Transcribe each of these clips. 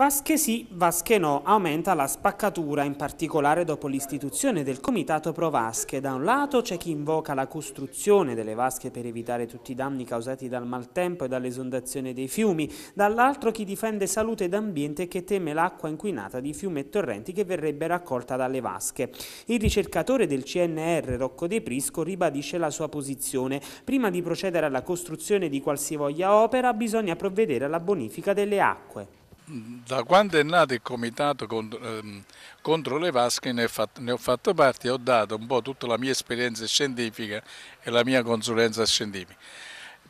Vasche sì, Vasche no, aumenta la spaccatura, in particolare dopo l'istituzione del Comitato Pro Vasche. Da un lato c'è chi invoca la costruzione delle vasche per evitare tutti i danni causati dal maltempo e dall'esondazione dei fiumi, dall'altro chi difende salute ed ambiente che teme l'acqua inquinata di fiumi e torrenti che verrebbe raccolta dalle vasche. Il ricercatore del CNR Rocco De Prisco ribadisce la sua posizione. Prima di procedere alla costruzione di qualsivoglia opera bisogna provvedere alla bonifica delle acque da quando è nato il comitato contro, ehm, contro le vasche ne, fatto, ne ho fatto parte e ho dato un po' tutta la mia esperienza scientifica e la mia consulenza scientifica.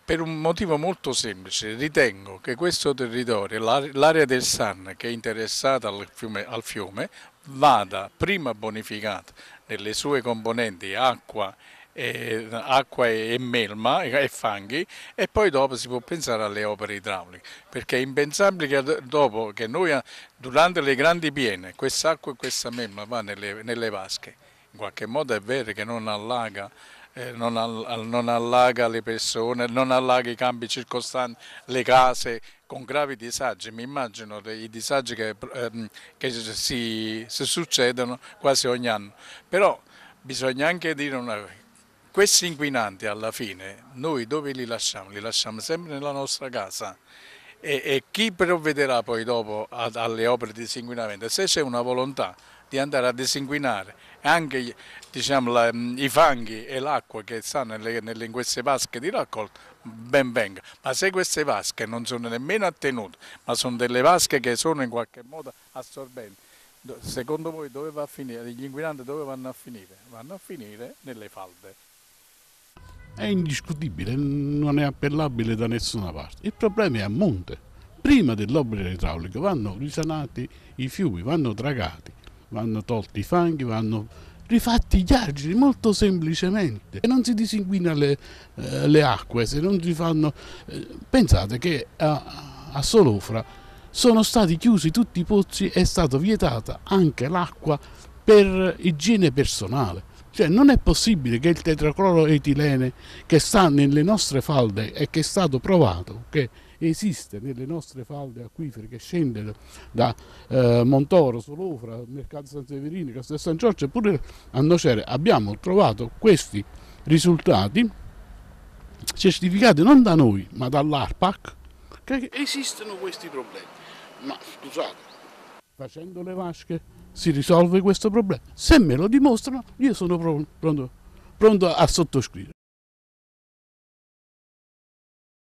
Per un motivo molto semplice, ritengo che questo territorio, l'area del San che è interessata al fiume, al fiume, vada prima bonificata nelle sue componenti acqua e, acqua e, e melma e, fanghi e poi dopo si può pensare alle opere idrauliche perché è impensabile che dopo che noi durante le grandi piene quest'acqua e questa melma va nelle, nelle vasche in qualche modo è vero che non allaga eh, non, allaga le persone, non allaga i campi circostanti, le case con gravi disagi. Mi immagino i disagi che, ehm, che si, si, succedono quasi ogni anno. Però bisogna anche dire una cosa, questi inquinanti alla fine noi dove li lasciamo? Li lasciamo sempre nella nostra casa e, e chi provvederà poi dopo ad, alle opere di disinquinamento? Se c'è una volontà di andare a disinquinare anche diciamo, la, mm, i fanghi e l'acqua che stanno nelle, nelle, in queste vasche di raccolta, ben venga. Ma se queste vasche non sono nemmeno attenute, ma sono delle vasche che sono in qualche modo assorbenti, secondo voi dove va a finire? Gli inquinanti dove vanno a finire? Vanno a finire nelle falde è indiscutibile, non è appellabile da nessuna parte. Il problema è a monte. Prima dell'opera idraulica vanno risanati i fiumi, vanno dragati, vanno tolti i fanghi, vanno rifatti gli argini molto semplicemente. E non si disinguina le, eh, le acque, se non si fanno... Eh, pensate che a, a Solofra sono stati chiusi tutti i pozzi, e è stata vietata anche l'acqua per igiene personale cioè non è possibile che il tetracloroetilene che sta nelle nostre falde e che è stato provato che esiste nelle nostre falde acquifere che scende da eh, Montoro, Solofra, Mercato San Severino, Castel San Giorgio eppure a Nocere abbiamo trovato questi risultati certificati non da noi ma dall'ARPAC che esistono questi problemi. Ma scusate, facendo le vasche si risolve questo problema. Se me lo dimostrano, io sono pronto, pronto a sottoscrivere.